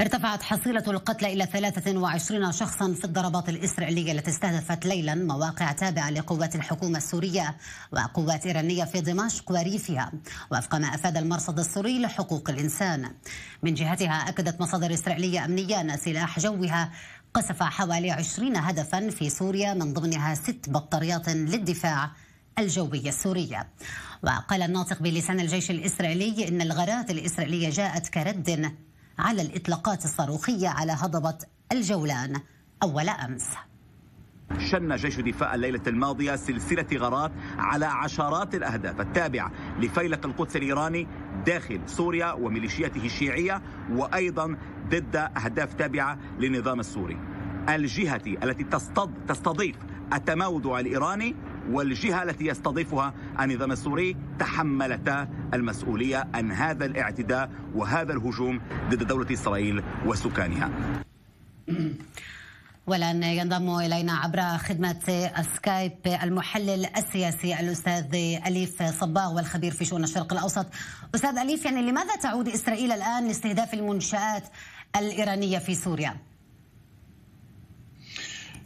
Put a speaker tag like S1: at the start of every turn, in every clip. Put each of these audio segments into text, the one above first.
S1: ارتفعت حصيلة القتلى إلى 23 شخصا في الضربات الإسرائيلية التي استهدفت ليلا مواقع تابعة لقوات الحكومة السورية وقوات إيرانية في دمشق وريفها وفق ما أفاد المرصد السوري لحقوق الإنسان من جهتها أكدت مصادر إسرائيلية أمنية أن سلاح جوها قصف حوالي 20 هدفا في سوريا من ضمنها ست بطاريات للدفاع الجوية السورية وقال الناطق بلسان الجيش الإسرائيلي إن الغارات الإسرائيلية جاءت كرد على الإطلاقات الصاروخية على هضبة الجولان أول أمس
S2: شن جيش دفاع الليلة الماضية سلسلة غارات على عشرات الأهداف التابعة لفيلق القدس الإيراني داخل سوريا وميليشياته الشيعية وأيضا ضد أهداف تابعة للنظام السوري الجهة التي تصطد تستضيف التموضع الإيراني والجهة التي يستضيفها النظام السوري تحملتا المسؤولية عن هذا الاعتداء وهذا الهجوم ضد دولة إسرائيل وسكانها
S1: والان ينضم الينا عبر خدمه السكايب المحلل السياسي الاستاذ اليف صباغ والخبير في شؤون الشرق الاوسط. استاذ اليف يعني لماذا تعود اسرائيل الان لاستهداف المنشات الايرانيه في سوريا؟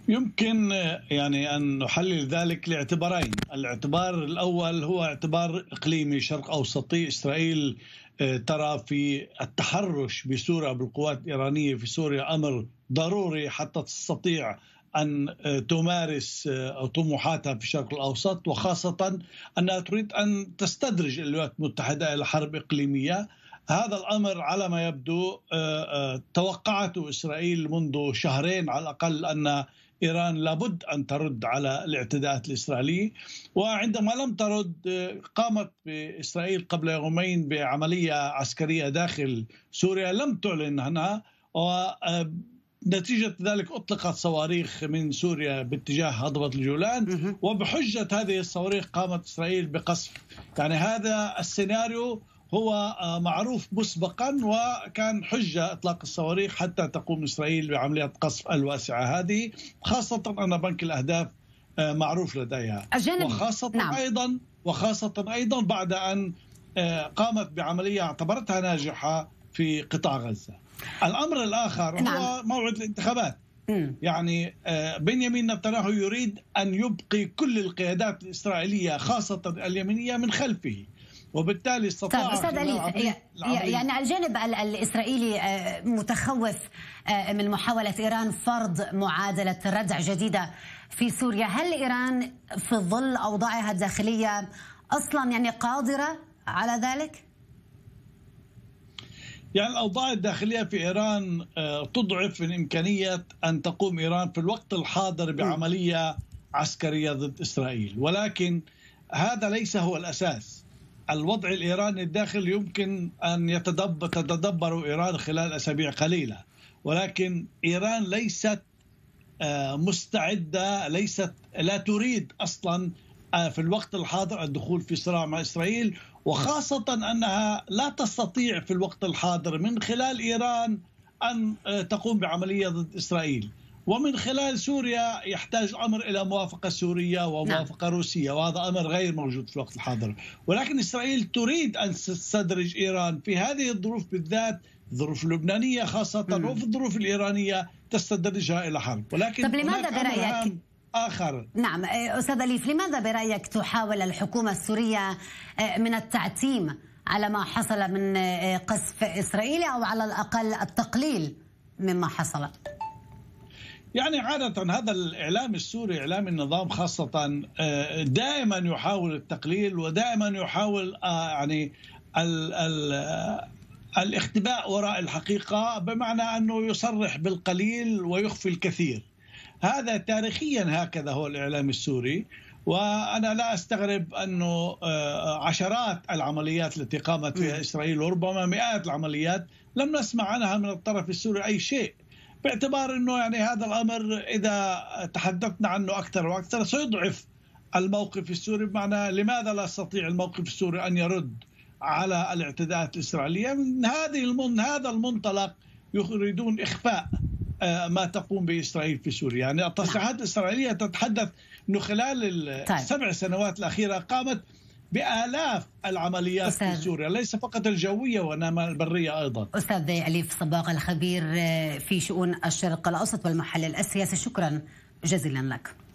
S2: يمكن يعني ان نحلل ذلك لاعتبارين، الاعتبار الاول هو اعتبار اقليمي شرق اوسطي، اسرائيل آه، ترى في التحرش بسوريا بالقوات الايرانيه في سوريا امر ضروري حتى تستطيع ان آه، تمارس آه، طموحاتها في الشرق الاوسط وخاصه انها تريد ان تستدرج الولايات المتحده الى حرب اقليميه هذا الامر على ما يبدو آه، آه، توقعته اسرائيل منذ شهرين على الاقل ان ايران لابد ان ترد على الاعتداءات الاسرائيليه وعندما لم ترد آه، قامت اسرائيل قبل يومين بعمليه عسكريه داخل سوريا لم تعلن عنها ونتيجه ذلك أطلقت صواريخ من سوريا باتجاه هضبة الجولان وبحجة هذه الصواريخ قامت إسرائيل بقصف يعني هذا السيناريو هو آه، معروف مسبقا وكان حجة إطلاق الصواريخ حتى تقوم إسرائيل بعملية قصف الواسعة هذه خاصة أن بنك الأهداف آه، معروف لديها أجنب. وخاصة نعم. أيضا وخاصة أيضا بعد أن آه، قامت بعملية اعتبرتها ناجحة في قطاع غزة الأمر الآخر نعم. هو موعد الانتخابات يعني بنيامين نتنياهو يريد أن يبقي كل القيادات الإسرائيلية خاصة اليمينية من خلفه وبالتالي طيب، استطاع طيب استاذ علي يعني
S1: على الجانب الاسرائيلي آه، متخوف آه، من محاوله ايران فرض معادله ردع جديده في سوريا، هل ايران في ظل اوضاعها الداخليه اصلا يعني قادره على ذلك؟
S2: يعني الاوضاع الداخليه في ايران آه، تضعف من امكانيه ان تقوم ايران في الوقت الحاضر بعمليه عسكريه ضد اسرائيل، ولكن هذا ليس هو الاساس. الوضع الإيراني الداخل يمكن أن يتدبر تتدبر إيران خلال أسابيع قليلة ولكن إيران ليست آه، مستعدة ليست لا تريد أصلا آه، في الوقت الحاضر الدخول في صراع مع إسرائيل وخاصة أنها لا تستطيع في الوقت الحاضر من خلال إيران أن آه، تقوم بعملية ضد إسرائيل ومن خلال سوريا يحتاج الامر الى موافقه سوريه وموافقه نعم. روسيه وهذا امر غير موجود في الوقت الحاضر ولكن اسرائيل تريد ان تستدرج ايران في هذه الظروف بالذات الظروف اللبنانيه خاصه مم. وفي الظروف الايرانيه تستدرجها الى حرب ولكن طب لماذا برايك آخر
S1: نعم آه، أستاذ أليف لماذا برأيك تحاول الحكومة السورية آه، من التعتيم على ما حصل من آه، قصف إسرائيلي أو على الأقل التقليل مما حصل
S2: يعني عادة هذا الإعلام السوري إعلام النظام خاصة آه، دائما يحاول التقليل ودائما يحاول آه، يعني ال ال آه، الاختباء وراء الحقيقة بمعنى أنه يصرح بالقليل ويخفي الكثير هذا تاريخيا هكذا هو الإعلام السوري وانا لا استغرب انه عشرات العمليات التي قامت فيها اسرائيل وربما مئات العمليات لم نسمع عنها من الطرف السوري اي شيء باعتبار انه يعني هذا الامر اذا تحدثنا عنه اكثر واكثر سيضعف الموقف السوري بمعنى لماذا لا يستطيع الموقف السوري ان يرد على الاعتداءات الاسرائيليه من هذه المن هذا المنطلق يريدون اخفاء آه، ما تقوم به اسرائيل في سوريا، يعني التصريحات الاسرائيليه تتحدث انه خلال السبع طيب. سنوات الاخيره قامت بالاف العمليات أستاذ. في سوريا ليس فقط الجويه وانما البريه ايضا
S1: استاذ اليف صباغ الخبير آه، في شؤون الشرق الاوسط والمحلل السياسي شكرا جزيلا لك